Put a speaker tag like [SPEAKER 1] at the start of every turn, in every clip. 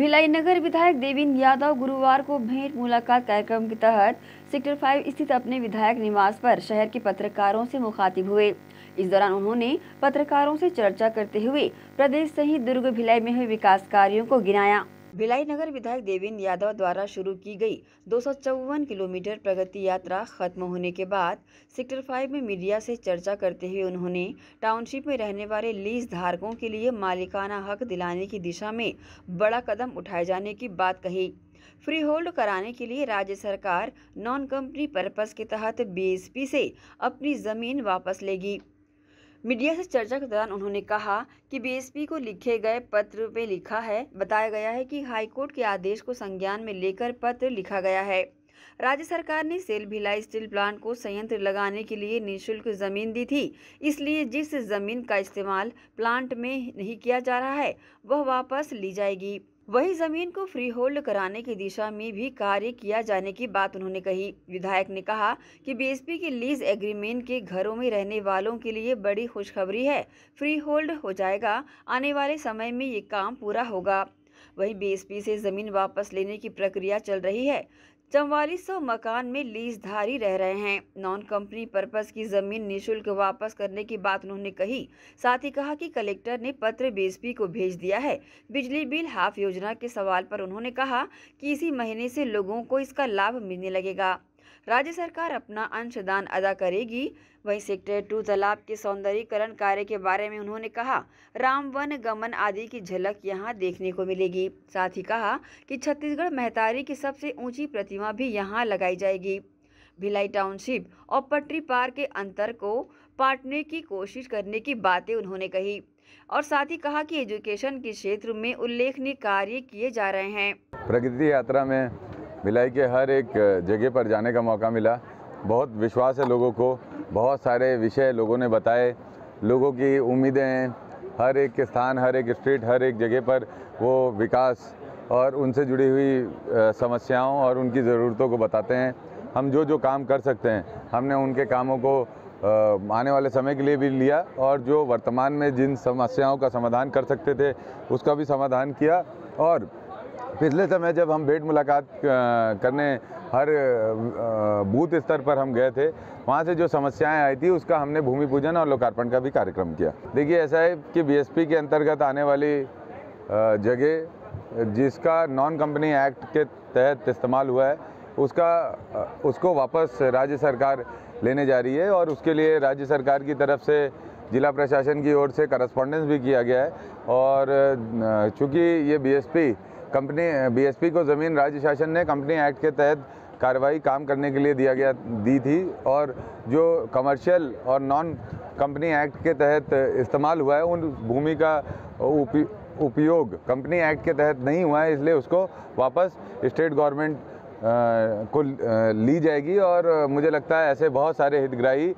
[SPEAKER 1] भिलाई नगर विधायक देवेंद्र यादव गुरुवार को भेंट मुलाकात कार्यक्रम के तहत सेक्टर 5 स्थित अपने विधायक निवास पर शहर के पत्रकारों से मुखातिब हुए इस दौरान उन्होंने पत्रकारों से चर्चा करते हुए प्रदेश सहित दुर्ग भिलाई में हुए विकास कार्यों को गिनाया भिलाई नगर विधायक देवेंद्र यादव द्वारा शुरू की गई दो किलोमीटर प्रगति यात्रा खत्म होने के बाद सेक्टर फाइव में मीडिया से चर्चा करते हुए उन्होंने टाउनशिप में रहने वाले लीज धारकों के लिए मालिकाना हक दिलाने की दिशा में बड़ा कदम उठाए जाने की बात कही फ्री होल्ड कराने के लिए राज्य सरकार नॉन कंपनी पर्पज के तहत बी से अपनी जमीन वापस लेगी मीडिया से चर्चा के दौरान उन्होंने कहा कि बीएसपी को लिखे गए पत्र में लिखा है बताया गया है कि हाईकोर्ट के आदेश को संज्ञान में लेकर पत्र लिखा गया है राज्य सरकार ने सेल भिलाई स्टील प्लांट को संयंत्र लगाने के लिए निशुल्क जमीन दी थी इसलिए जिस जमीन का इस्तेमाल प्लांट में नहीं किया जा रहा है वह वापस ली जाएगी वही जमीन को फ्री होल्ड कराने की दिशा में भी कार्य किया जाने की बात उन्होंने कही विधायक ने कहा कि बीएसपी के लीज एग्रीमेंट के घरों में रहने वालों के लिए बड़ी खुशखबरी है फ्री होल्ड हो जाएगा आने वाले समय में ये काम पूरा होगा वहीं बीएसपी से जमीन वापस लेने की प्रक्रिया चल रही है चौवालीस सौ मकान में लीजधारी रह रहे हैं नॉन कंपनी पर्पस की जमीन निशुल्क वापस करने की बात उन्होंने कही साथ ही कहा कि कलेक्टर ने पत्र बीएसपी को भेज दिया है बिजली बिल हाफ योजना के सवाल पर उन्होंने कहा कि इसी महीने से लोगों को इसका लाभ मिलने लगेगा राज्य सरकार अपना अंशदान अदा करेगी वहीं सेक्टर टू तालाब के सौंदर्यीकरण कार्य के बारे में उन्होंने कहा राम वन गमन आदि की झलक यहाँ देखने को मिलेगी साथ ही कहा कि छत्तीसगढ़ महतारी की सबसे ऊंची प्रतिमा भी यहाँ लगाई जाएगी भिलाई टाउनशिप और पटरी पार के अंतर को पाटने की कोशिश करने की बातें उन्होंने कही और साथ ही कहा कि एजुकेशन के क्षेत्र में उल्लेखनीय कार्य किए जा रहे हैं
[SPEAKER 2] प्रगति यात्रा में भिलाई के हर एक जगह पर जाने का मौका मिला बहुत विश्वास है लोगों को बहुत सारे विषय लोगों ने बताए लोगों की उम्मीदें हर एक स्थान हर एक स्ट्रीट हर एक जगह पर वो विकास और उनसे जुड़ी हुई समस्याओं और उनकी ज़रूरतों को बताते हैं हम जो जो काम कर सकते हैं हमने उनके कामों को आने वाले समय के लिए भी लिया और जो वर्तमान में जिन समस्याओं का समाधान कर सकते थे उसका भी समाधान किया और पिछले समय जब हम भेंट मुलाकात करने हर बूथ स्तर पर हम गए थे वहाँ से जो समस्याएं आई थी उसका हमने भूमि पूजन और लोकार्पण का भी कार्यक्रम किया देखिए ऐसा है कि बीएसपी के अंतर्गत आने वाली जगह जिसका नॉन कंपनी एक्ट के तहत इस्तेमाल हुआ है उसका उसको वापस राज्य सरकार लेने जा रही है और उसके लिए राज्य सरकार की तरफ से जिला प्रशासन की ओर से करस्पॉन्डेंस भी किया गया है और चूँकि ये बी कंपनी बीएसपी को ज़मीन राज्य शासन ने कंपनी एक्ट के तहत कार्रवाई काम करने के लिए दिया गया दी थी और जो कमर्शियल और नॉन कंपनी एक्ट के तहत इस्तेमाल हुआ है उन भूमि का उपयोग कंपनी एक्ट के तहत नहीं हुआ है इसलिए उसको वापस स्टेट गवर्नमेंट को ली जाएगी और मुझे लगता है ऐसे बहुत सारे हितग्राही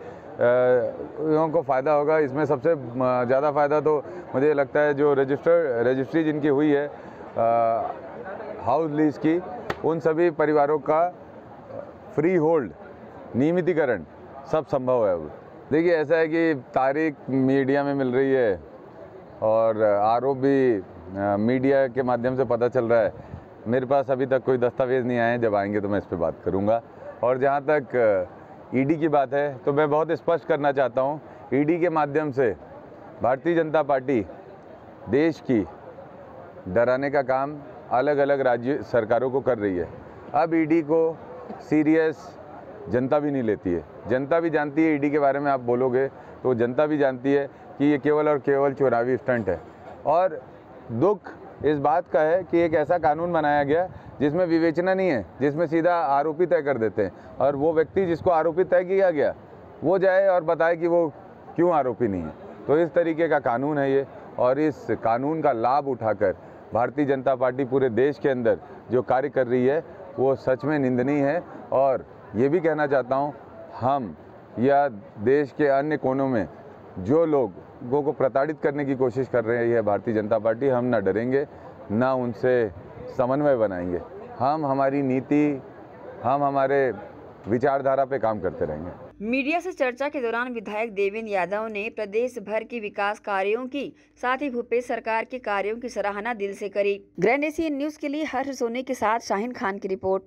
[SPEAKER 2] लोगों को फ़ायदा होगा इसमें सबसे ज़्यादा फ़ायदा तो मुझे लगता है जो रजिस्टर रजिस्ट्री जिनकी हुई है हाउस लीज की उन सभी परिवारों का फ्री होल्ड नियमितीकरण सब संभव है अब देखिए ऐसा है कि तारीख मीडिया में मिल रही है और आरोप भी मीडिया के माध्यम से पता चल रहा है मेरे पास अभी तक कोई दस्तावेज़ नहीं आए हैं जब आएंगे तो मैं इस पर बात करूँगा और जहाँ तक ईडी e की बात है तो मैं बहुत स्पष्ट करना चाहता हूँ ईडी e के माध्यम से भारतीय जनता पार्टी देश की डराने का काम अलग अलग राज्य सरकारों को कर रही है अब ईडी e को सीरियस जनता भी नहीं लेती है जनता भी जानती है ईडी e के बारे में आप बोलोगे तो जनता भी जानती है कि ये केवल और केवल चुनावी स्टंट है और दुख इस बात का है कि एक ऐसा कानून बनाया गया जिसमें विवेचना नहीं है जिसमें सीधा आरोपी तय कर देते हैं और वो व्यक्ति जिसको आरोपी तय किया गया वो जाए और बताए कि वो क्यों आरोपी नहीं है तो इस तरीके का कानून है ये और इस कानून का लाभ उठाकर भारतीय जनता पार्टी पूरे देश के अंदर जो कार्य कर रही है वो सच में निंदनीय है और ये भी कहना चाहता हूँ हम या देश के अन्य कोनों में जो लोगों को प्रताड़ित करने की कोशिश कर रही है भारतीय जनता पार्टी हम ना डरेंगे ना उनसे समन्वय बनाएंगे हम हमारी नीति हम हमारे विचारधारा पे काम करते रहेंगे
[SPEAKER 1] मीडिया से चर्चा के दौरान विधायक देवेंद्र यादव ने प्रदेश भर के विकास कार्यों की साथ ही भूपेश सरकार के कार्यों की सराहना दिल से करी ग्रैंड एशियन न्यूज के लिए हर्ष सोने के साथ शाहिन खान की रिपोर्ट